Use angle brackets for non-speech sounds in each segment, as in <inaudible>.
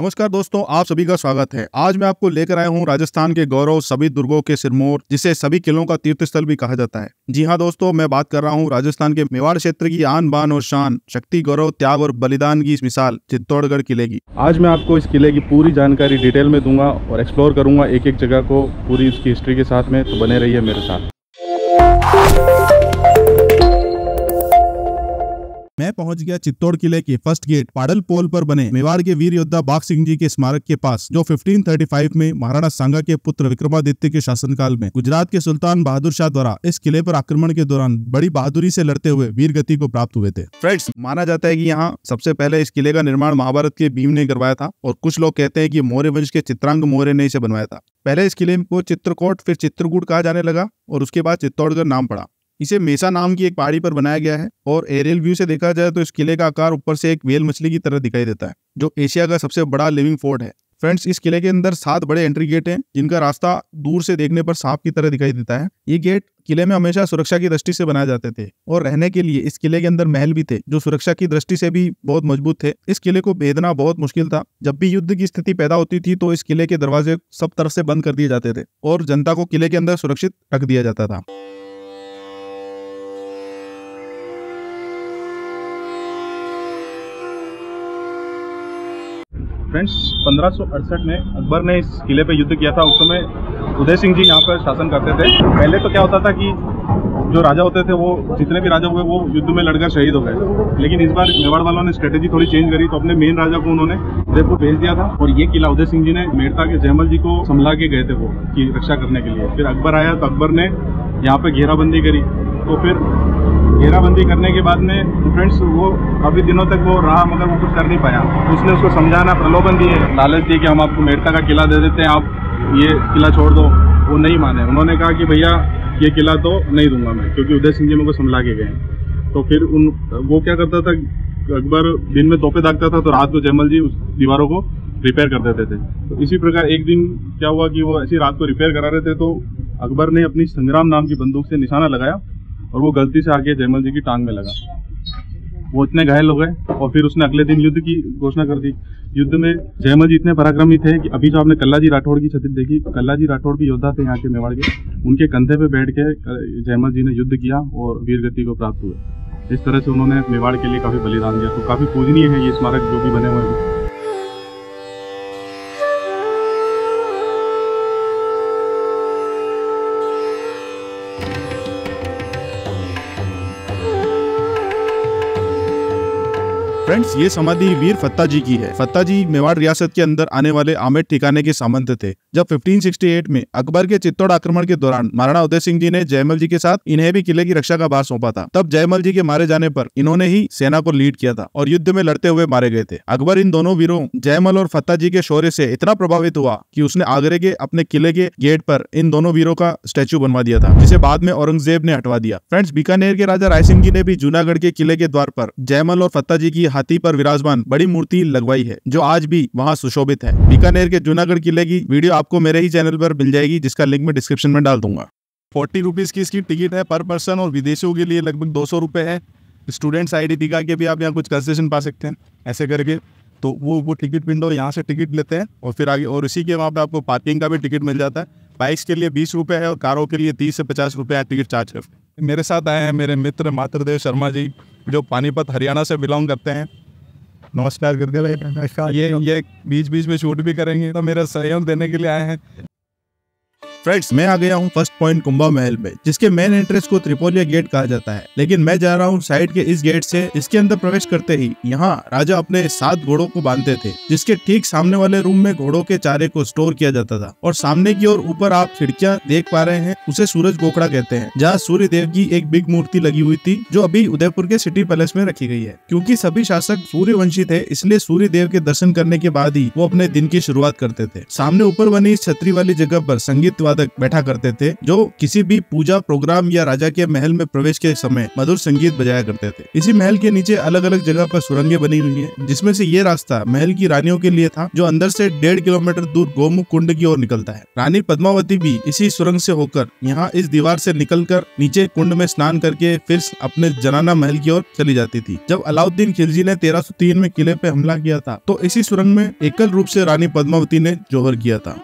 नमस्कार दोस्तों आप सभी का स्वागत है आज मैं आपको लेकर आया हूँ राजस्थान के गौरव सभी दुर्गों के सिरमौर जिसे सभी किलों का तीर्थ स्थल भी कहा जाता है जी हाँ दोस्तों मैं बात कर रहा हूँ राजस्थान के मेवाड़ क्षेत्र की आन बान और शान शक्ति गौरव त्याग और बलिदान की मिसाल चित्तौड़गढ़ किले की आज मैं आपको इस किले की पूरी जानकारी डिटेल में दूंगा और एक्सप्लोर करूंगा एक एक जगह को पूरी उसकी हिस्ट्री के साथ में तो बने रही मेरे साथ मैं पहुंच गया चित्तौड़ किले के फर्स्ट गेट पाडल पोल पर बने मेवाड़ के वीर योद्धा बाग सिंह जी के स्मारक के पास जो 1535 में महाराणा सांगा के पुत्र विक्रमादित्य के शासनकाल में गुजरात के सुल्तान बहादुर शाह द्वारा इस किले पर आक्रमण के दौरान बड़ी बहादुरी से लड़ते हुए वीर गति को प्राप्त हुए थे फ्रेंड्स माना जाता है की यहाँ सबसे पहले इस किले का निर्माण महाभारत के भीम ने करवाया था और कुछ लोग कहते हैं की मौर्य वंश के चित्रांग मौर्य ने इसे बनवाया था पहले इस किले को चित्रकोट फिर चित्रकूट कहा जाने लगा और उसके बाद चित्तौड़गढ़ नाम पड़ा इसे मेसा नाम की एक पहाड़ी पर बनाया गया है और एरियल व्यू से देखा जाए तो इस किले का आकार ऊपर से एक वेल मछली की तरह दिखाई देता है जो एशिया का सबसे बड़ा लिविंग फोर्ट है फ्रेंड्स इस किले के अंदर सात बड़े एंट्री गेट हैं जिनका रास्ता दूर से देखने पर सांप की तरह दिखाई देता है ये गेट किले में हमेशा सुरक्षा की दृष्टि से बनाए जाते थे और रहने के लिए इस किले के अंदर महल भी थे जो सुरक्षा की दृष्टि से भी बहुत मजबूत थे इस किले को भेदना बहुत मुश्किल था जब भी युद्ध की स्थिति पैदा होती थी तो इस किले के दरवाजे सब तरफ से बंद कर दिए जाते थे और जनता को किले के अंदर सुरक्षित रख दिया जाता था फ्रेंड्स पंद्रह में अकबर ने इस किले पे युद्ध किया था उस समय उदय सिंह जी यहाँ पर शासन करते थे पहले तो क्या होता था कि जो राजा होते थे वो जितने भी राजा हुए वो युद्ध में लड़कर शहीद हो गए लेकिन इस बार मेवाड़ वालों ने स्ट्रेटेजी थोड़ी चेंज करी तो अपने मेन राजा को उन्होंने उदयपुर भेज दिया था और ये किला उदय सिंह जी ने मेड़ता के जयमल जी को संभला के गए थे वो की रक्षा करने के लिए फिर अकबर आया तो अकबर ने यहाँ पे घेराबंदी करी तो फिर घेराबंदी करने के बाद में फ्रेंड्स वो काफ़ी दिनों तक वो रहा मगर वो कुछ कर नहीं पाया तो उसने उसको समझाना प्रलोभन दिए लालच दिए कि हम आपको मेड़ता का किला दे देते हैं आप ये किला छोड़ दो वो नहीं माने उन्होंने कहा कि भैया ये किला तो नहीं दूंगा मैं क्योंकि उदय सिंह जी मेरे को समला के गए तो फिर उन वो क्या करता था अकबर दिन में तोपे दागता था तो रात को जयमल जी उस दीवारों को रिपेयर कर देते थे तो इसी प्रकार एक दिन क्या हुआ कि वो ऐसी रात को रिपेयर करा रहे थे तो अकबर ने अपनी संग्राम नाम की बंदूक से निशाना लगाया और वो गलती से आके जयमल जी की टांग में लगा वो इतने घायल हो गए और फिर उसने अगले दिन युद्ध की घोषणा कर दी युद्ध में जयमल जी इतने पराक्रमी थे कि अभी जो आपने कल्लाजी राठौड़ की छतरी देखी कल्लाजी राठौड़ भी योद्धा थे यहाँ के मेवाड़ के उनके कंधे पे बैठ के जयमल जी ने युद्ध किया और वीर गति को प्राप्त हुए इस तरह से उन्होंने मेवाड़ के लिए काफ़ी बलिदान दिया तो काफ़ी पूजनीय है ये स्मारक जो भी बने हुए हैं फ्रेंड्स ये समाधि वीर फत्ता जी की है फत्ता जी मेवाड़ रियासत के अंदर आने वाले आमेट ठिकाने के सामंत थे जब 1568 में अकबर के चित्तौड़ आक्रमण के दौरान महाराणा उदय सिंह जी ने जयमल जी के साथ इन्हें भी किले की रक्षा का भार सौंपा था तब जयमल जी के मारे जाने पर इन्होंने ही सेना को लीड किया था और युद्ध में लड़ते हुए मारे गए थे अकबर इन दोनों वीरों जयमल और फत्ता जी के शौर्य से इतना प्रभावित हुआ की उसने आगरे के अपने किले के गेट पर इन दोनों वीरों का स्टेचू बनवा दिया था जिसे बाद में औरंगजेब ने हटवा दिया फ्रेंड्स बीकानेर के राजा राय सिंह जी ने भी जूनागढ़ के किले के द्वार पर जयमल और फत्ता जी की हाथी पर विराजमान बड़ी मूर्ति लगवाई है जो आज भी वहाँ सुशोभित है बीकानेर के जूनागढ़ किले की वीडियो आपको मेरे ही चैनल पर मिल जाएगी जिसका लिंक मैं डिस्क्रिप्शन में डाल दूंगा फोर्टी रुपीज़ की इसकी टिकट है पर पर्सन और विदेशियों के लिए लगभग दो सौ रुपये है स्टूडेंट्स आई डी दिखा के भी आप यहाँ कुछ कंसेशन पा सकते हैं ऐसे करके तो वो वो टिकट विंडो यहाँ से टिकट लेते हैं और फिर आगे और इसी के वहाँ पे आपको पार्किंग का भी टिकट मिल जाता है बाइक्स के लिए बीस रुपये है और कारों के लिए तीस से पचास रुपये टिकट चार्ज करते मेरे साथ आए हैं मेरे मित्र मातृदेव शर्मा जी जो पानीपत हरियाणा से बिलोंग करते हैं नमस्कार करके ये ये बीच बीच में शूट भी करेंगे तो मेरा सहयोग देने के लिए आए हैं फ्रेंड्स मैं आ गया हूँ फर्स्ट पॉइंट कुंभा महल में जिसके मेन एंट्रेंस को त्रिपोलिया गेट कहा जाता है लेकिन मैं जा रहा हूँ साइड के इस गेट से इसके अंदर प्रवेश करते ही यहाँ राजा अपने सात घोड़ों को बांधते थे जिसके ठीक सामने वाले रूम में घोड़ों के चारे को स्टोर किया जाता था और सामने की ओर ऊपर आप खिड़कियाँ देख पा रहे हैं उसे सूरज गोखड़ा कहते हैं जहाँ सूर्य देव की एक बिग मूर्ति लगी हुई थी जो अभी उदयपुर के सिटी पैलेस में रखी गई है क्यूँकी सभी शासक सूर्यवंशी थे इसलिए सूर्य देव के दर्शन करने के बाद ही वो अपने दिन की शुरुआत करते थे सामने ऊपर बनी छतरी वाली जगह पर संगीत साथ बैठा करते थे जो किसी भी पूजा प्रोग्राम या राजा के महल में प्रवेश के समय मधुर संगीत बजाया करते थे इसी महल के नीचे अलग अलग जगह पर सुरंगे बनी हुई है जिसमें से ये रास्ता महल की रानियों के लिए था जो अंदर से डेढ़ किलोमीटर दूर गोमुख कुंड की ओर निकलता है रानी पद्मावती भी इसी सुरंग से होकर यहाँ इस दीवार से निकल नीचे कुंड में स्नान करके फिर अपने जनाना महल की ओर चली जाती थी जब अलाउद्दीन खिलजी ने तीन में किले पे हमला किया था तो इसी सुरंग में एकल रूप से रानी पद्मावती ने जोहर किया था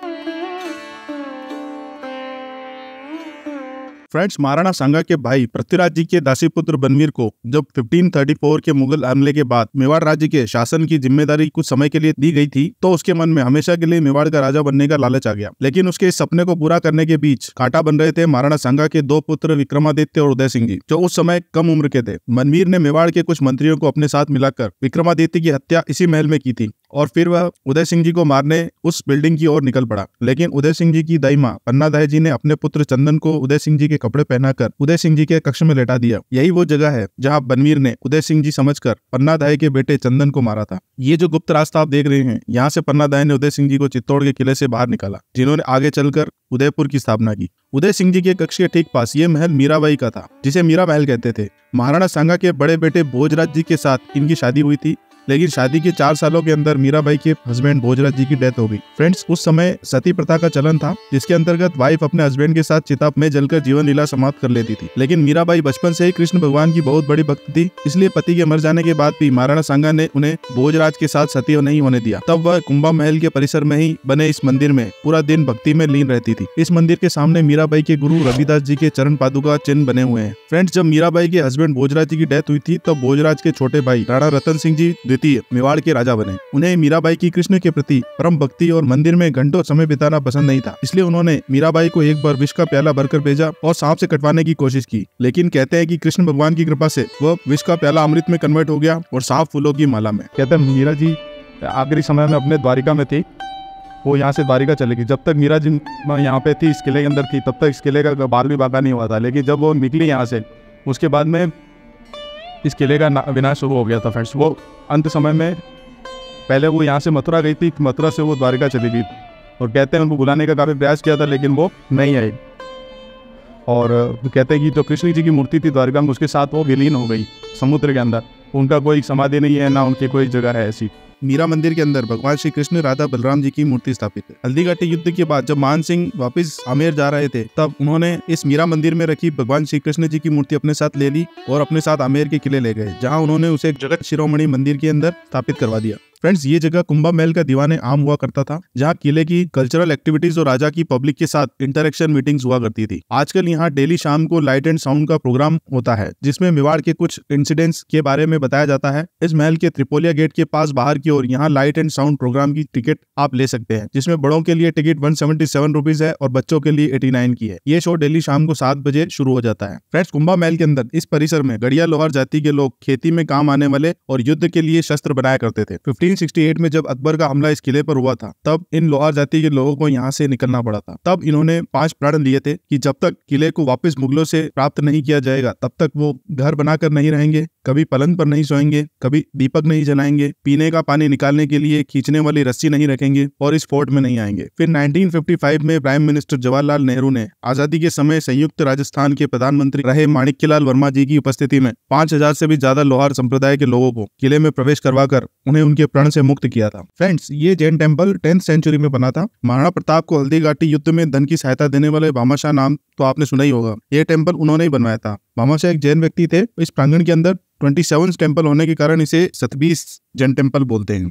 फ्रेंड्स महाराणा सांगा के भाई पृथ्वीराज जी के दासी पुत्र बनवीर को जब 1534 के मुगल हमले के बाद मेवाड़ राज्य के शासन की जिम्मेदारी कुछ समय के लिए दी गई थी तो उसके मन में हमेशा के लिए मेवाड़ का राजा बनने का लालच आ गया लेकिन उसके इस सपने को पूरा करने के बीच काटा बन रहे थे महाराणा सांगा के दो पुत्र विक्रमादित्य और उदय सिंह जी जो उस समय कम उम्र के थे मनवीर ने मेवाड़ के कुछ मंत्रियों को अपने साथ मिलाकर विक्रमादित्य की हत्या इसी महल में की थी और फिर वह उदय सिंह जी को मारने उस बिल्डिंग की ओर निकल पड़ा लेकिन उदय सिंह जी की दाई माँ पन्ना दाई जी ने अपने पुत्र चंदन को उदय सिंह जी के कपड़े पहनाकर उदय सिंह जी के कक्ष में लेटा दिया यही वो जगह है जहाँ बनवीर ने उदय सिंह जी कर पन्ना दाई के बेटे चंदन को मारा था ये जो गुप्त रास्ता आप देख रहे हैं यहाँ से पन्ना दाई ने उदय सिंह जी को चित्तौड़ के किले से बाहर निकाला जिन्होंने आगे चलकर उदयपुर की स्थापना की उदय सिंह जी के कक्ष के ठीक पास ये महल मीराबाई का था जिसे मीरा महल कहते थे महाराणा सांगा के बड़े बेटे भोजराज जी के साथ इनकी शादी हुई थी लेकिन शादी के चार सालों के अंदर मीरा के हस्बैंड भोजराज जी की डेथ हो गई फ्रेंड्स उस समय सती प्रथा का चलन था जिसके अंतर्गत वाइफ अपने हस्बैंड के साथ चिताप में जलकर जीवन लीला समाप्त कर लेती थी लेकिन मीराबाई बचपन से ही कृष्ण भगवान की बहुत बड़ी भक्त थी इसलिए पति के मर जाने के बाद भी महाराणा सांगा ने उन्हें भोजराज के साथ सती नहीं होने दिया तब वह कुंभा महल के परिसर में ही बने इस मंदिर में पूरा दिन भक्ति में लीन रहती थी इस मंदिर के सामने मीराबाई के गुरु रविदास जी के चरण पादुका चिन्ह बने हुए हैं फ्रेंड्स जब मीराबाई के हस्बैंड भोजराज जी की डेथ हुई थी तब भोजराज के छोटे भाई राणा रतन सिंह जी द्वितीय मेवाड़ के राजा बने उन्हें मीराबाई की कृष्ण के प्रति परम भक्ति और मंदिर में घंटों समय बिताना पसंद नहीं था इसलिए उन्होंने मीराबाई को एक बार विष का प्याला भरकर भेजा और सांप से कटवाने की कोशिश की लेकिन कहते हैं कि कृष्ण भगवान की कृपा से वह विष का प्याला अमृत में कन्वर्ट हो गया और सांप फूलों की माला में कहते हैं मीरा जी आखिरी समय में अपने द्वारिका में थी वो यहाँ से द्वारिका चलेगी जब तक मीरा जी यहाँ पे थी इस किले के अंदर थी तब तक इस किले का बाल भी बाका नहीं हुआ था लेकिन जब वो निकली यहाँ से उसके बाद में इस किले का विनाश शुरू हो गया था फ्रेंड्स वो अंत समय में पहले वो यहाँ से मथुरा गई थी मथुरा से वो द्वारिका चली गई और कहते हैं उनको बुलाने का काफ़ी प्रयास किया था लेकिन वो नहीं आई और कहते हैं कि जो कृष्ण जी की मूर्ति थी द्वारिका में उसके साथ वो विलीन हो गई समुद्र के अंदर उनका कोई समाधि नहीं है ना उनकी कोई जगह है ऐसी मीरा मंदिर के अंदर भगवान श्री कृष्ण राधा बलराम जी की मूर्ति स्थापित है हल्दीघाटी युद्ध के बाद जब मान सिंह वापिस आमेर जा रहे थे तब उन्होंने इस मीरा मंदिर में रखी भगवान श्री कृष्ण जी की मूर्ति अपने साथ ले ली और अपने साथ आमेर के किले ले गए जहाँ उन्होंने उसे जगत शिरोमणि मंदिर के अंदर स्थापित करवा दिया फ्रेंड्स ये जगह कुंभा महल का दीवाने आम हुआ करता था जहाँ किले की कल्चरल एक्टिविटीज और राजा की पब्लिक के साथ इंटरेक्शन मीटिंग हुआ करती थी आजकल यहाँ डेली शाम को लाइट एंड साउंड का प्रोग्राम होता है जिसमें मेवाड़ के कुछ इंसिडेंट्स के बारे में बताया जाता है इस महल के त्रिपोलिया गेट के पास बाहर की ओर यहाँ लाइट एंड साउंड प्रोग्राम की टिकट आप ले सकते हैं जिसमें बड़ों के लिए टिकट वन सेवेंटी है और बच्चों के लिए एटी की है ये शो डेली शाम को सात बजे शुरू हो जाता है फ्रेंड्स कुंभा महल के अंदर इस परिसर में गड़िया लोहार जाति के लोग खेती में काम आने वाले और युद्ध के लिए शस्त्र बनाया करते थे फिफ्टी 1868 में जब अकबर का हमला इस किले पर हुआ था तब इन लोहार जाति के लोगों को यहाँ से निकलना पड़ा था तब इन्होंने पांच प्रण लिए थे कि जब तक किले को वापस मुगलों से प्राप्त नहीं किया जाएगा तब तक वो घर बनाकर नहीं रहेंगे कभी पलंग पर नहीं सोएंगे कभी दीपक नहीं जलाएंगे पीने का पानी निकालने के लिए खींचने वाली रस्सी नहीं रखेंगे और इस फोर्ट में नहीं आएंगे फिर 1955 में प्राइम मिनिस्टर जवाहरलाल नेहरू ने आजादी के समय संयुक्त राजस्थान के प्रधानमंत्री रहे माणिक्यलाल वर्मा जी की उपस्थिति में पांच से भी ज्यादा लोहार संप्रदाय के लोगों को किले में प्रवेश करवाकर उन्हें उनके प्रण रण से मुक्त किया था फ्रेंड्स ये जैन टेम्पल टेंथ सेंचुरी में बना था महाराणा प्रताप को हल्दी घाटी युद्ध में धन की सहायता देने वाले भामाशाह नाम तो आपने सुना ही होगा ये टेम्पल उन्होंने ही बनवाया था भामाशाह एक जैन व्यक्ति थे इस प्रांगण के अंदर ट्वेंटी सेवन टेम्पल होने के कारण इसे सतबीस जैन टेम्पल बोलते हैं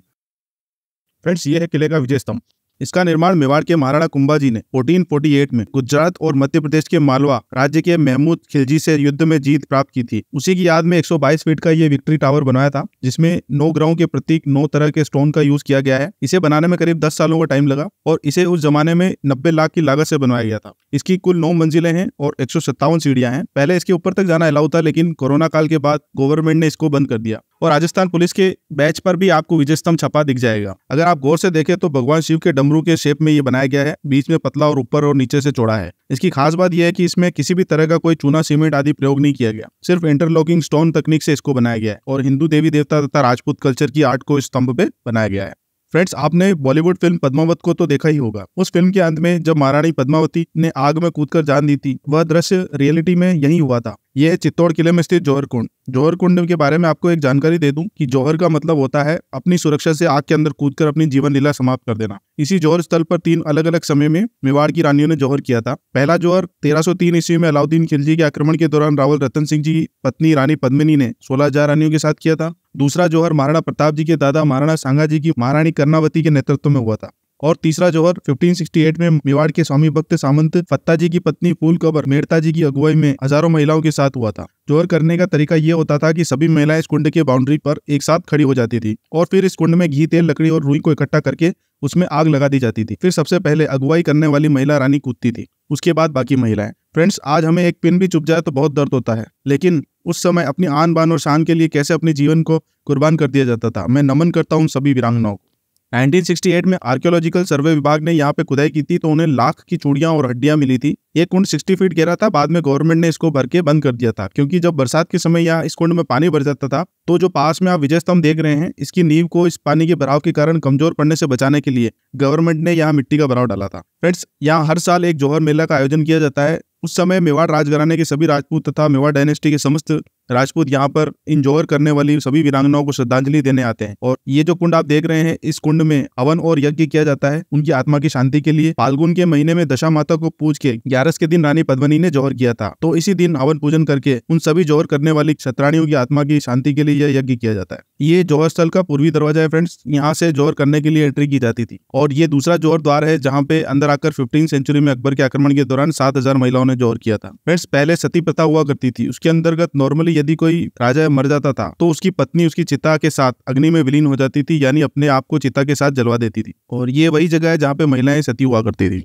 फ्रेंड्स ये है किले का विजय स्तंभ इसका निर्माण मेवाड़ के महाराणा कुंभाजी ने 1448 में गुजरात और मध्य प्रदेश के मालवा राज्य के महमूद खिलजी से युद्ध में जीत प्राप्त की थी उसी की याद में 122 फीट का ये विक्ट्री टावर बनाया था जिसमें नौ ग्रहों के प्रतीक नौ तरह के स्टोन का यूज किया गया है इसे बनाने में करीब दस सालों का टाइम लगा और इसे उस जमाने में नब्बे लाख की लागत से बनवाया गया था इसकी कुल नौ मंजिलें हैं और एक सौ सीढ़ियां हैं पहले इसके ऊपर तक जाना अलाउ था लेकिन कोरोना काल के बाद गवर्नमेंट ने इसको बंद कर दिया और राजस्थान पुलिस के बैच पर भी आपको विजय स्तंभ छपा दिख जाएगा अगर आप गौर से देखें तो भगवान शिव के डमरू के शेप में ये बनाया गया है बीच में पतला और ऊपर और नीचे से चौड़ा है इसकी खास बात यह है कि इसमें किसी भी तरह का कोई चूना सीमेंट आदि प्रयोग नहीं किया गया सिर्फ इंटरलॉकिंग स्टोन तकनीक से इसको बनाया गया है और हिंदू देवी देवता तथा राजपूत कल्चर की आर्ट को स्तंभ पे बनाया गया है फ्रेंड्स आपने बॉलीवुड फिल्म पद्मावत को तो देखा ही होगा उस फिल्म के अंत में जब महारानी पद्मावती ने आग में कूदकर जान दी थी वह दृश्य रियलिटी में यही हुआ था ये चित्तौड़ किले में स्थित जौहर कुंड जौहर कुंड के बारे में आपको एक जानकारी दे दूं कि जौहर का मतलब होता है अपनी सुरक्षा से आग के अंदर कूदकर अपनी जीवन लीला समाप्त कर देना इसी जौहर स्थल पर तीन अलग अलग समय में मेवाड़ की रानियों ने जौहर किया था पहला जौहर 1303 ईस्वी में अलाउद्दीन खिलजी के आक्रमण के दौरान रावल रतन सिंह जी पत्नी रानी पद्मिनी ने सोलह हजार रानियों के साथ किया था दूसरा जौहर महाराणा प्रताप जी के दादा महाराणा सांगा जी की महारानी कर्णावती के नेतृत्व में हुआ था और तीसरा जौहर 1568 में मेवाड़ के स्वामी भक्त सामंत फत्ता जी की पत्नी फूल कबर मेहरता जी की अगुवाई में हजारों महिलाओं के साथ हुआ था जोहर करने का तरीका यह होता था कि सभी महिलाएं इस कुंड के बाउंड्री पर एक साथ खड़ी हो जाती थी और फिर इस कुंड में घी तेल लकड़ी और रुई को इकट्ठा करके उसमें आग लगा दी जाती थी फिर सबसे पहले अगुवाई करने वाली महिला रानी कूदती थी उसके बाद बाकी महिलाएं फ्रेंड्स आज हमें एक पिन भी चुप जाए तो बहुत दर्द होता है लेकिन उस समय अपनी आन बान और शान के लिए कैसे अपने जीवन को कुर्बान कर दिया जाता था मैं नमन करता हूँ सभी वीरांगनाओं को 1968 में आर्कियोलॉजिकल सर्वे विभाग ने यहाँ पे खुदाई की थी तो उन्हें लाख की चूड़ियां और हड्डियां मिली थी ये कुंड 60 फीट गहरा था बाद में गवर्नमेंट ने इसको भर के बंद कर दिया था क्योंकि जब बरसात के समय यहाँ इस कुंड में पानी भर जाता था तो जो पास में आप विजय स्तंभ देख रहे हैं इसकी नींव को इस पानी के भराव के कारण कमजोर पड़ने से बचाने के लिए गवर्नमेंट ने यहाँ मिट्टी का भराव डाला था फ्रेंड्स यहाँ हर साल एक जौहर मेला का आयोजन किया जाता है उस समय मेवाड़ राजघराने के सभी राजपूत तथा मेवाड़ डायनेस्टी के समस्त राजपूत यहाँ पर इंजोर करने वाली सभी वीरांगनाओं को श्रद्धांजलि देने आते हैं और ये जो कुंड आप देख रहे हैं इस कुंड में हवन और यज्ञ किया जाता है उनकी आत्मा की शांति के लिए फाल्गुन के महीने में दशा माता को पूज के ग्यारस के दिन रानी पद्मनी ने जोहर किया था तो इसी दिन हवन पूजन करके उन सभी जोहर करने वाली क्षत्राणियों की आत्मा की शांति के लिए यह यज्ञ किया जाता है ये जोहर स्थल का पूर्वी दरवाजा है फ्रेंड्स यहाँ से जोहर करने के लिए एंट्री की जाती थी और ये दूसरा जोहर द्वार है जहाँ पे अंदर आकर फिफ्टीन सेंचुरी में अकबर के आक्रमण के दौरान सात महिलाओं ने जोहर किया था फ्रेंड्स पहले सती प्रथा हुआ करती थी उसके अंतर्गत नॉर्मली यदि कोई राजा मर जाता था तो उसकी पत्नी उसकी चिता के साथ अग्नि में विलीन हो जाती थी यानी अपने आप को चिता के साथ जलवा देती थी और ये वही जगह है जहाँ पे महिलाएं सती हुआ करती थी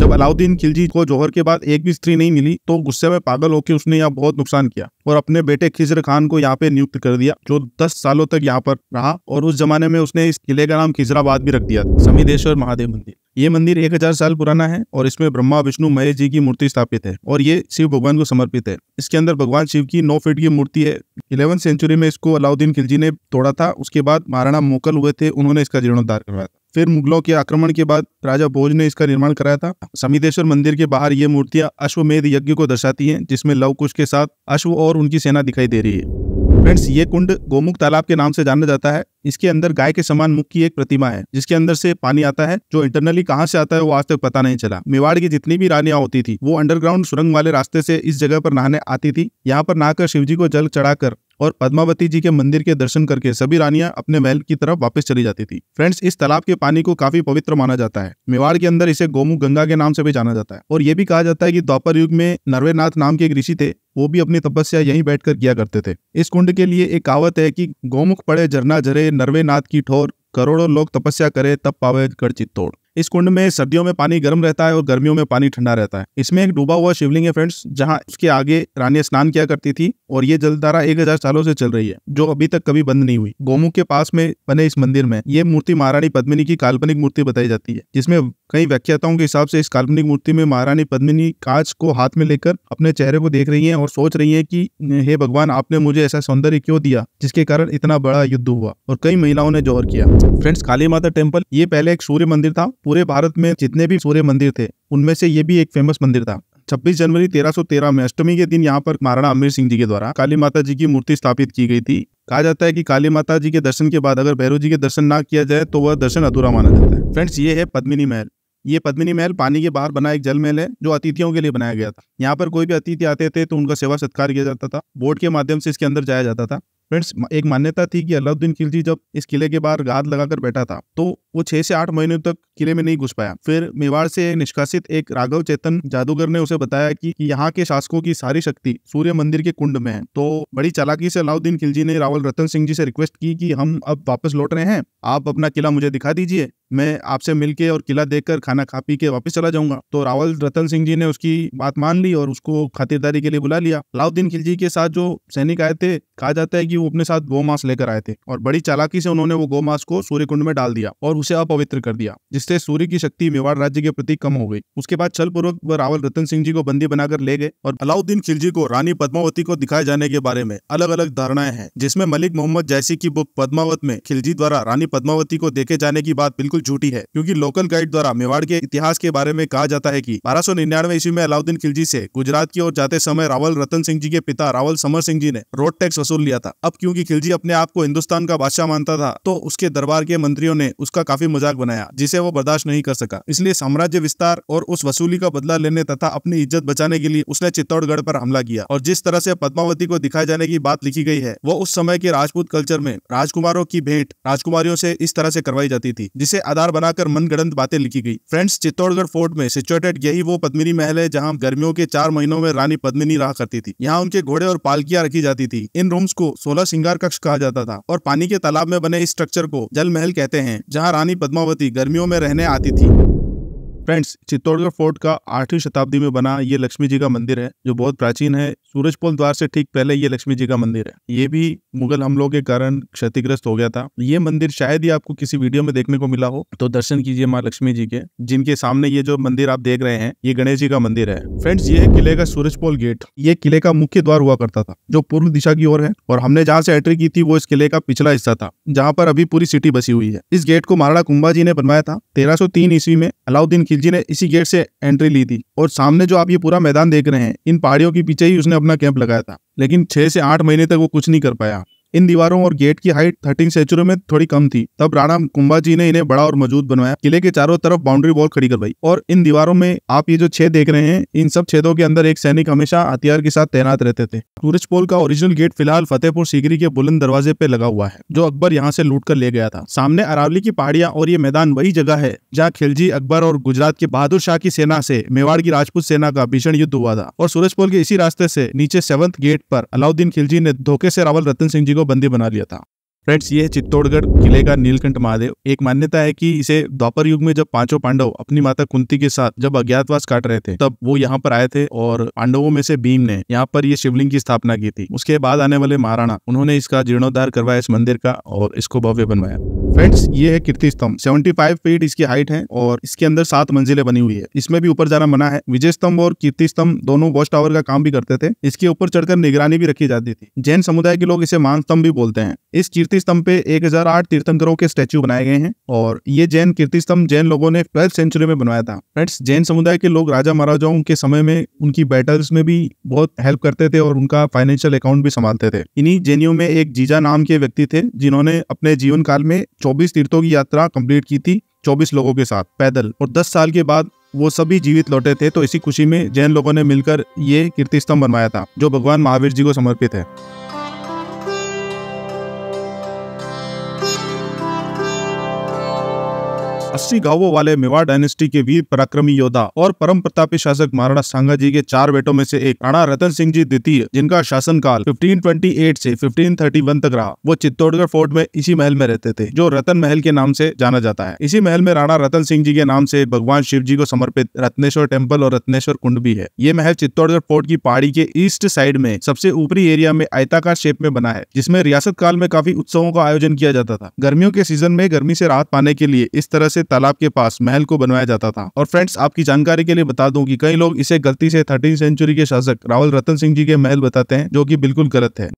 जब अलाउद्दीन खिलजी को जौहर के बाद एक भी स्त्री नहीं मिली तो गुस्से में पागल होकर उसने यहाँ बहुत नुकसान किया और अपने बेटे खिजर खान को यहाँ पे नियुक्त कर दिया जो 10 सालों तक यहाँ पर रहा और उस जमाने में उसने इस किले का नाम खिजराबाद भी रख दिया समीदेश्वर महादेव मंदिर ये मंदिर 1000 साल पुराना है और इसमें ब्रह्मा विष्णु महेश जी की मूर्ति स्थापित है और ये शिव भगवान को समर्पित है इसके अंदर भगवान शिव की नौ फीट की मूर्ति है इलेवन सेंचुरी में इसको अलाउद्दीन खिलजी ने तोड़ा था उसके बाद महाराणा मोकल हुए थे उन्होंने इसका जीर्णोद्धार करवाया था फिर मुगलों के आक्रमण के बाद राजा भोज ने इसका निर्माण कराया था समितेश्वर मंदिर के बाहर ये मूर्तियां अश्वमेध यज्ञ को दर्शाती है जिसमें लवकुश के साथ अश्व और उनकी सेना दिखाई दे रही है फ्रेंड्स ये कुंड गोमुख तालाब के नाम से जाना जाता है इसके अंदर गाय के समान मुख की एक प्रतिमा है जिसके अंदर से पानी आता है जो इंटरनली कहाँ से आता है वो आज तक पता नहीं चला मेवाड़ की जितनी भी रानियां होती थी वो अंडरग्राउंड सुरंग वाले रास्ते से इस जगह पर नहाने आती थी यहाँ पर नहाकर शिवजी को जल चढ़ाकर और पद्मावती जी के मंदिर के दर्शन करके सभी रानियां अपने महल की तरफ वापस चली जाती थी फ्रेंड्स इस तालाब के पानी को काफी पवित्र माना जाता है मेवाड़ के अंदर इसे गोमु गंगा के नाम से भी जाना जाता है और ये भी कहा जाता है कि द्वापर युग में नरवेनाथ नाम के एक ऋषि थे वो भी अपनी तपस्या यहीं बैठकर किया करते थे इस कुंड के लिए एक कहावत है कि गोमुख पड़े झरना झरे नरवे नाथ की ठोर करोड़ों लोग तपस्या करें तब पावे गढ़ चित्तौड़ इस कुंड में सर्दियों में पानी गर्म रहता है और गर्मियों में पानी ठंडा रहता है इसमें एक डूबा हुआ शिवलिंग है फ्रेंड्स जहां इसके आगे रानी स्नान किया करती थी और ये जलधारा एक हजार सालों से चल रही है जो अभी तक कभी बंद नहीं हुई गोमुख के पास में बने इस मंदिर में ये मूर्ति महारानी पद्मिनी की काल्पनिक मूर्ति बताई जाती है जिसमें कई व्याख्याताओं के हिसाब से इस काल्पनिक मूर्ति में महारानी पद्मिनी कांच को हाथ में लेकर अपने चेहरे को देख रही है और सोच रही है की हे भगवान आपने मुझे ऐसा सौंदर्य क्यों दिया जिसके कारण इतना बड़ा युद्ध हुआ और कई महिलाओं ने जोहर किया फ्रेंड्स काली माता टेम्पल ये पहले एक सूर्य मंदिर था पूरे भारत में जितने भी सूर्य मंदिर थे उनमें से ये भी एक फेमस मंदिर था 26 जनवरी 1313 में अष्टमी के दिन यहाँ पर महाराणा अमीर सिंह जी के द्वारा काली माता जी की मूर्ति स्थापित की गई थी कहा जाता है कि काली माता जी के दर्शन के बाद अगर भैरव जी के दर्शन ना किया जाए तो वह दर्शन अधूरा माना जाता है फ्रेंड्स ये है पद्मिनी महल ये पद्मिनी महल पानी के बाहर बना एक जल महल है जो अतिथियों के लिए बनाया गया था यहाँ पर कोई भी अतिथि आते थे तो उनका सेवा सत्कार किया जाता था बोर्ड के माध्यम से इसके अंदर जाया जाता था फ्रेंड्स एक मान्यता थी कि अलाउद्दीन खिलजी जब इस किले के बाहर गाद लगाकर बैठा था तो वो छह से आठ महीनों तक किले में नहीं घुस पाया फिर मेवाड़ से निष्कासित एक राघव चेतन जादूगर ने उसे बताया कि यहाँ के शासकों की सारी शक्ति सूर्य मंदिर के कुंड में है तो बड़ी चालाकी से अलाउद्दीन खिलजी ने रावल रतन सिंह जी से रिक्वेस्ट की कि हम अब वापस लौट रहे हैं आप अपना किला मुझे दिखा दीजिए मैं आपसे मिलके और किला देखकर खाना खा पी के वापस चला जाऊंगा तो रावल रतन सिंह जी ने उसकी बात मान ली और उसको खातिरदारी के लिए बुला लिया अलाउद्दीन खिलजी के साथ जो सैनिक आए थे कहा जाता है कि वो अपने साथ गो मास लेकर आए थे और बड़ी चालाकी से उन्होंने वो गो मास को सूर्य कुंड में डाल दिया और उसे अपवित्र कर दिया जिससे सूर्य की शक्ति मेवाड़ राज्य के प्रति कम हो गई उसके बाद छल पूर्वक वह रावल रतन सिंह जी को बंदी बनाकर ले गए और अलाउद्दीन खिलजी को रानी पद्मावती को दिखाए जाने के बारे में अलग अलग धारणाएं हैं जिसमें मलिक मोहम्मद जैसी की बुक पद्मावत में खिलजी द्वारा रानी पद्मावती को देखे जाने की बात बिल्कुल बिल्कुल झूठी है क्योंकि लोकल गाइड द्वारा मेवाड़ के इतिहास के बारे में कहा जाता है की बारह सौ निन्यानवे ईस्वी में अलाउद्दीन खिलजी से गुजरात की ओर जाते समय रावल रतन सिंह जी के पिता रावल समर सिंह जी ने रोड टैक्स वसूल लिया था अब क्यूँकी खिलजी अपने आप को हिंदुस्तान का बादशाह मानता था तो उसके दरबार के मंत्रियों ने उसका काफी मजाक बनाया जिसे वो बर्दाश्त नहीं कर सका इसलिए साम्राज्य विस्तार और उस वसूली का बदला लेने तथा अपनी इज्जत बचाने के लिए उसने चित्तौड़गढ़ पर हमला किया और जिस तरह से पद्मावती को दिखाए जाने की बात लिखी गई है वो उस समय के राजपूत कल्चर में राजकुमारों की भेंट राजकुमारियों से इस तरह से करवाई जाती थी जिसे आधार बनाकर मनगढ़ंत बातें लिखी गई फ्रेंड्स चित्तौड़गढ़ फोर्ट में सिचुएटेड यही वो पद्मिनी महल है जहाँ गर्मियों के चार महीनों में रानी पद्मिनी रहा करती थी यहाँ उनके घोड़े और पालकियां रखी जाती थी इन रूम्स को सोलह श्रृंगार कक्ष कहा जाता था और पानी के तालाब में बने इस स्ट्रक्चर को जल महल कहते हैं जहाँ रानी पद्मावती गर्मियों में रहने आती थी फ्रेंड्स चित्तौड़गढ़ फोर्ट का आठवीं शताब्दी में बना ये लक्ष्मी जी का मंदिर है जो बहुत प्राचीन है सूरजपोल द्वार से ठीक पहले ये लक्ष्मी जी का मंदिर है ये भी मुगल हमलों के कारण क्षतिग्रस्त हो गया था ये मंदिर शायद ही आपको किसी वीडियो में देखने को मिला हो तो दर्शन कीजिए माँ लक्ष्मी जी के जिनके सामने ये जो मंदिर आप देख रहे हैं ये गणेश जी का मंदिर है फ्रेंड्स ये किले का सूरजपोल गेट ये किले का मुख्य द्वार हुआ करता था जो पूर्व दिशा की ओर है और हमने जहाँ से एंट्री की थी वो इस किले का पिछला हिस्सा था जहाँ पर अभी पूरी सिटी बसी हुई है इस गेट को महाराणा कुंभा जी ने बनवाया था तेरह ईस्वी में अलाउद्दीन खिलजी ने इसी गेट से एंट्री ली थी और सामने जो आप ये पूरा मैदान देख रहे हैं इन पहाड़ियों के पीछे ही उसने अपना कैंप लगाया था लेकिन छह से आठ महीने तक वो कुछ नहीं कर पाया इन दीवारों और गेट की हाइट थर्टीन सेंचुरी में थोड़ी कम थी तब राणा कुंभा जी ने इन्हें बड़ा और मजबूत बनवाया किले के चारों तरफ बाउंड्री वॉल खड़ी करवाई और इन दीवारों में आप ये जो छेद देख रहे हैं इन सब छेदों के अंदर एक सैनिक हमेशा हथियार के साथ तैनात रहते थे टूरिस्ट पोल का ओरिजिनल गेट फिलहाल फतेहपुर सीकरी के बुलंद दरवाजे पे लगा हुआ है जो अकबर यहाँ से लूट कर ले गया था सामने अरावली की पहाड़ियाँ और ये मैदान वही जगह है जहाँ खिलजी अकबर और गुजरात के बहादुर शाह की सेना से मेवाड़ की राजपूत सेना का भीषण युद्ध हुआ था और सूरजपोल के इसी रास्ते से नीचे सेवंथ गेट पर अलाउद्दीन खिलजी ने धोखे से रावल रतन सिंह जी को को बंदी बना लिया था फ्रेंड्स ये चित्तौड़गढ़ किले का नीलकंठ महादेव एक मान्यता है कि इसे द्वापर युग में जब पांचों पांडव अपनी माता कुंती के साथ जब अज्ञातवास काट रहे थे तब वो यहाँ पर आए थे और पांडवों में से भीम ने यहाँ पर ये शिवलिंग की स्थापना की थी उसके बाद आने वाले महाराणा उन्होंने इसका जीर्णोद्धार करवाया इस मंदिर का और इसको भव्य बनवाया फ्रेंड्स ये है Kirti Stambh seventy five feet इसकी हाइट है और इसके अंदर सात मंजिलें बनी हुई है इसमें भी ऊपर जाना मना है विजय स्तंभ और कीर्ति स्तंभ दोनों वॉच टावर का काम भी करते थे इसके ऊपर चढ़कर निगरानी भी रखी जाती थी जैन समुदाय के लोग इसे मान स्तंभ भी बोलते हैं इस कीर्ति स्तंभ पे 1008 तीर्थंकरों के स्टैचू बनाए गए हैं और ये जैन कीर्ति स्तंभ जैन लोगों ने ट्वेल्थ सेंचुरी में बनवाया था फ्रेंड्स जैन समुदाय के लोग राजा महाराजाओं के समय में उनकी बैटल्स में भी बहुत हेल्प करते थे और उनका फाइनेंशियल अकाउंट भी संभालते थे इन्हीं जैनियों में एक जीजा नाम के व्यक्ति थे जिन्होंने अपने जीवन काल में चौबीस तीर्थों की यात्रा कम्प्लीट की थी चौबीस लोगों के साथ पैदल और दस साल के बाद वो सभी जीवित लौटे थे तो इसी खुशी में जैन लोगों ने मिलकर ये कीर्ति स्तंभ बनवाया था जो भगवान महावीर जी को समर्पित है अस्सी गांवों वाले मेवाड़ डायनेस्टी के वीर पराक्रमी योद्धा और परम प्रतापी शासक महाराणा सांगा जी के चार बेटों में से एक राणा रतन सिंह जी द्वितीय जिनका शासन ट्वेंटी 1528 से 1531 तक रहा वो चित्तौड़गढ़ फोर्ट में इसी महल में रहते थे जो रतन महल के नाम से जाना जाता है इसी महल में राणा रतन सिंह जी के नाम से भगवान शिव जी को समर्पित रत्नेश्वर टेम्पल और रत्नेश्वर कुंड भी है ये महल चित्तौड़गढ़ फोर्ट की पहाड़ी के ईस्ट साइड में सबसे ऊपरी एरिया में आयताकार शेप में बना है जिसमे रियासत काल में काफी उत्सवों का आयोजन किया जाता था गर्मियों के सीजन में गर्मी से राहत पाने के लिए इस तरह से से तालाब के पास महल को बनवाया जाता था और फ्रेंड्स आपकी जानकारी के लिए बता दूं कि कई लोग इसे गलती से थर्टीन सेंचुरी के शासक रावल रतन सिंह जी के महल बताते हैं जो कि बिल्कुल गलत है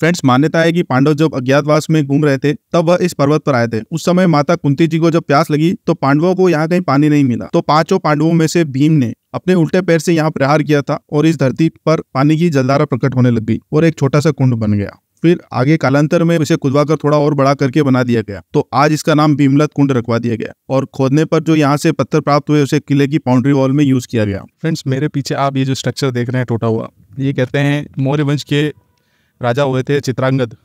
फ्रेंड्स मान्यता है कि पांडव जब अज्ञातवास में घूम रहे थे तब वह इस पर्वत पर आए थे उस समय माता कुंती जी को जब प्यास लगी तो पांडवों को यहाँ कहीं पानी नहीं मिला तो पांचों पांडवों में से भीम ने अपने उल्टे पैर से यहाँ प्रहार किया था और इस धरती पर पानी की जलधारा प्रकट होने लग गई और एक छोटा सा कुंड बन गया फिर आगे कालांतर में इसे खुदवा कर थोड़ा और बड़ा करके बना दिया गया तो आज इसका नाम भीमलत कुंड रखवा दिया गया और खोदने पर जो यहाँ से पत्थर प्राप्त हुए उसे किले की बाउंड्री वॉल में यूज किया गया फ्रेंड्स मेरे पीछे आप ये जो स्ट्रक्चर देख रहे हैं टोटा हुआ ये कहते हैं मौर्य वंश के राजा हुए थे चित्रांगद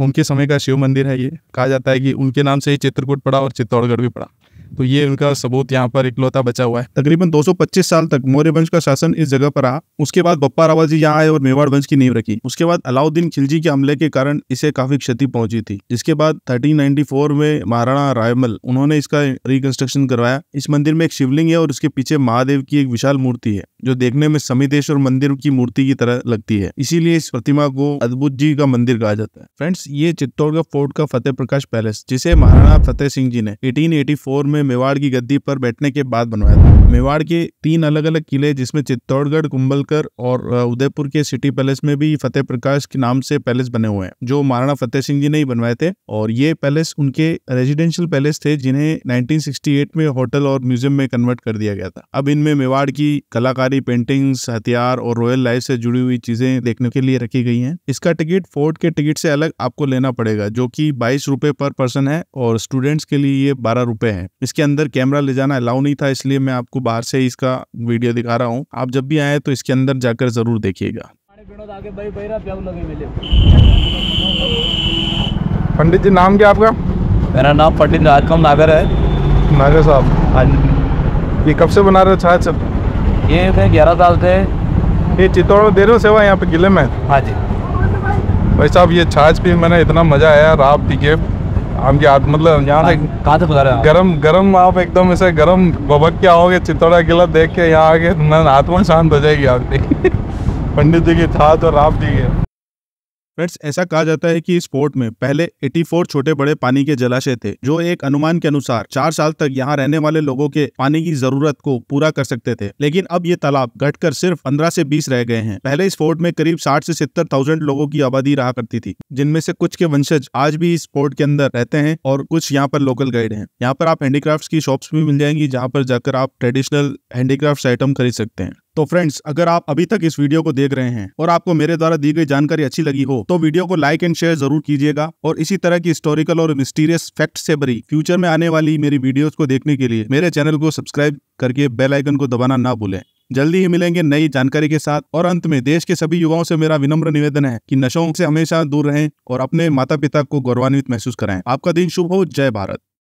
उनके समय का शिव मंदिर है ये कहा जाता है कि उनके नाम से ही चित्रकूट पड़ा और चित्तौड़गढ़ भी पड़ा तो ये उनका सबूत यहाँ पर इकलौता बचा हुआ है तकरीबन 225 साल तक मौर्य वंश का शासन इस जगह पर रहा उसके बाद बप्पा रावत जी यहाँ आए और मेवाड़ वंश की नींव रखी उसके बाद अलाउद्दीन खिलजी के हमले के कारण इसे काफी क्षति पहुंची थी इसके बाद 1394 में महाराणा रायमल उन्होंने इसका रिकंस्ट्रक्शन करवाया इस मंदिर में एक शिवलिंग है और उसके पीछे महादेव की एक विशाल मूर्ति है जो देखने में समितेश्वर मंदिर की मूर्ति की तरह लगती है इसीलिए इस प्रतिमा को अद्भुत जी का मंदिर कहा जाता है फ्रेंड्स ये चित्तौड़गढ़ फोर्ट का फतेह प्रकाश पैलेस जिसे महाराणा फतेह सिंह जी ने 1884 में मेवाड़ की गद्दी पर बैठने के बाद बनवाया था मेवाड़ के तीन अलग अलग किले जिसमें चित्तौड़गढ़ कुंबलकर और उदयपुर के सिटी पैलेस में भी फतेह प्रकाश के नाम से पैलेस बने हुए हैं जो महाराणा फतेह सिंह जी ने ही बनवाए थे और ये पैलेस उनके रेजिडेंशियल पैलेस थे जिन्हें 1968 में होटल और म्यूजियम में कन्वर्ट कर दिया गया था अब इनमें मेवाड़ की कलाकार सारी पेंटिंग्स हथियार और रॉयल लाइफ से जुड़ी हुई चीजें देखने के लिए रखी गई हैं इसका टिकट फोर्ट के टिकट से अलग आपको लेना पड़ेगा जो कि बाईस रुपए पर पर्सन है और स्टूडेंट्स के लिए ये बारह रुपए है इसके अंदर कैमरा ले जाना अलाउ नहीं था इसलिए मैं आपको बाहर से इसका वीडियो दिखा रहा हूँ आप जब भी आए तो इसके अंदर जाकर जरूर देखिएगा पंडित जी नाम क्या आपका मेरा नाम पंडित राजकम नागर है नागर साहब हाँ जी ये कब से बना रहे हो छाया सब ये थे ग्यारह साल थे ये चित्तौड़ में दे रहे हो सेवा यहाँ पे किले में हाँ जी भाई साहब ये छाछ पी मैंने इतना मज़ा आया रात पी के आम आपकी आप मतलब यहाँ से हाँ, कहाँ से पका गरम गरम आप एकदम ऐसे गरम बबक के आओगे चित्तौड़ा किला देख के यहाँ आके आत्मा शांत हो जाएगी आपकी <laughs> पंडित जी की छाछ और राम जी की फ्रेंड्स ऐसा कहा जाता है कि इस फोर्ट में पहले 84 छोटे बड़े पानी के जलाशय थे जो एक अनुमान के अनुसार चार साल तक यहाँ रहने वाले लोगों के पानी की जरूरत को पूरा कर सकते थे लेकिन अब ये तालाब घटकर सिर्फ 15 से 20 रह गए हैं पहले इस फोर्ट में करीब 60 से सत्तर थाउजेंड लोगों की आबादी रहा करती थी जिनमें से कुछ के वंशज आज भी इस फोर्ट के अंदर रहते हैं और कुछ यहाँ पर लोकल गाइड है यहाँ पर आप हैंडीक्राफ्ट की शॉप्स भी मिल जाएंगी जहाँ पर जाकर आप ट्रेडिशनल हैंडीक्राफ्ट आइटम खरीद सकते हैं तो फ्रेंड्स अगर आप अभी तक इस वीडियो को देख रहे हैं और आपको मेरे द्वारा दी गई जानकारी अच्छी लगी हो तो वीडियो को लाइक एंड शेयर जरूर कीजिएगा और इसी तरह की हिस्टोरिकल और मिस्टीरियस फैक्ट से भरी फ्यूचर में आने वाली मेरी वीडियोस को देखने के लिए मेरे चैनल को सब्सक्राइब करके बेल आइकन को दबाना ना भूलें जल्दी ही मिलेंगे नई जानकारी के साथ और अंत में देश के सभी युवाओं से मेरा विनम्र निवेदन है की नशों से हमेशा दूर रहें और अपने माता पिता को गौरवान्वित महसूस कराएं आपका दिन शुभ हो जय भारत